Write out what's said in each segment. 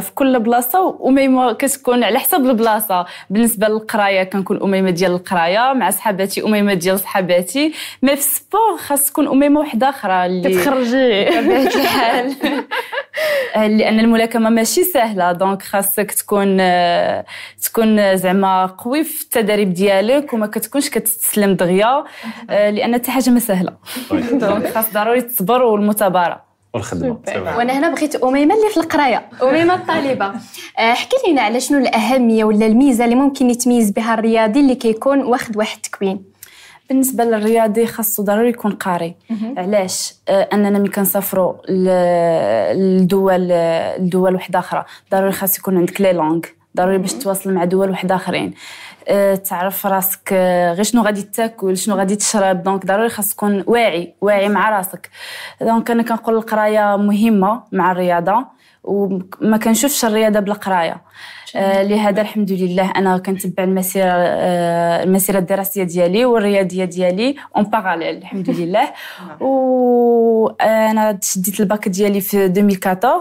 في كل بلاصه واميمه كتكون على حسب البلاصه بالنسبه للقرايه كنكون اميمه ديال القرايه مع صحاباتي اميمه ديال صحاباتي مي في السبور خاص تكون اميمه وحده اخرى اللي كتخرجي بطبيعه الحال آه، لان الملاكمه ماشي سهله دونك خاصك تكون آه، تكون زعما قوي في التدريب ديالك وما كتكونش كتستسلم دغيا آه، لان حتى حاجه ما سهله طيب. دونك خاص ضروري الصبر والمتابرة والخدمه وانا هنا بغيت اميمه اللي في القرايه اميمه الطالبه آه، احكي لنا على شنو الاهميه ولا الميزه اللي ممكن يتميز بها الرياضي اللي كيكون واخد واحد التكوين بالنسبه للرياضي خاصو ضروري يكون قاري علاش آه اننا ملي كنسافروا لدول لدول وحده اخرى ضروري خاص يكون عندك لي لونغ ضروري باش تواصل مع دول واحد اخرين أه، تعرف راسك أه، غير شنو غادي تاكل شنو غادي تشرب دونك ضروري خاص تكون واعي واعي مع راسك دونك انا كنقول القرايه مهمه مع الرياضه وما كنشوفش الرياضه بالقرايه قرايه أه، لهذا الحمد لله انا كنتبع المسيره المسيره الدراسيه ديالي والرياضيه ديالي اون باراليل الحمد لله وانا شديت الباك ديالي في 2014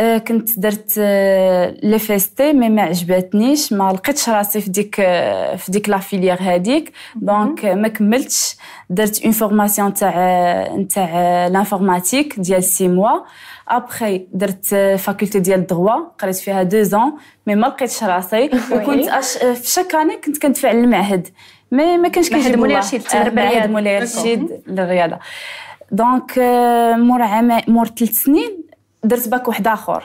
آه، كنت درت آه، لي فيستي مي ما عجباتنيش ما لقيتش راسي في ديك آه، في ديك لافيليير هذيك دونك ما كملتش درت اون فورماسيون تاع تاع لانفورماتيك ديال سي موا ابخي درت فاكولتي ديال الدغوا قريت فيها دو زون مي ما لقيتش راسي وكنت أش... في شاك اني كنت كندفع المعهد مي ما كانش كيجيب مولاي رشيد مولاي رشيد للرياضه دونك مور عام مور ثلاث سنين درت باك واحد اخر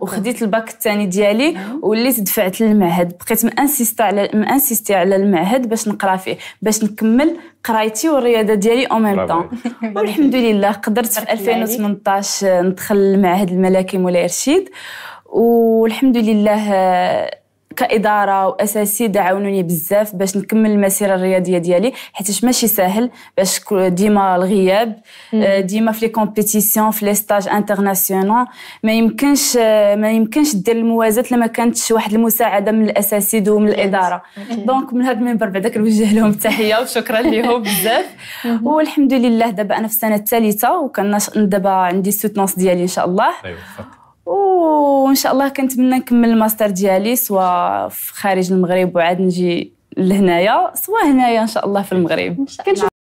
وخديت الباك الثاني ديالي وليت دفعت للمعهد بقيت مانسيستي على مانسيستي على المعهد باش نقرا فيه باش نكمل قرايتي والرياضه ديالي او ميم طون والحمد لله قدرت في 2018 ندخل المعهد الملكي مولاي رشيد والحمد لله كاداره واساسي دعاونوني بزاف باش نكمل المسيره الرياضيه ديالي حيت ماشي ساهل باش ديما الغياب آه، ديما في لي كومبيتيسيون في لي ستاج انترناسيونال ما يمكنش آه، ما يمكنش دير الموازاه لما كانتش واحد المساعده من الاساسيد ومن الاداره دونك من هذا المنبر بعدا كنوجه لهم التحيه وشكرا لهم بزاف والحمد لله دابا انا في السنه الثالثه وكان دابا عندي السوتونس ديالي ان شاء الله أيوة، وان شاء الله كنتمنى نكمل الماستر ديالي سواء في خارج المغرب وعاد نجي لهنايا سواء هنايا ان شاء الله في المغرب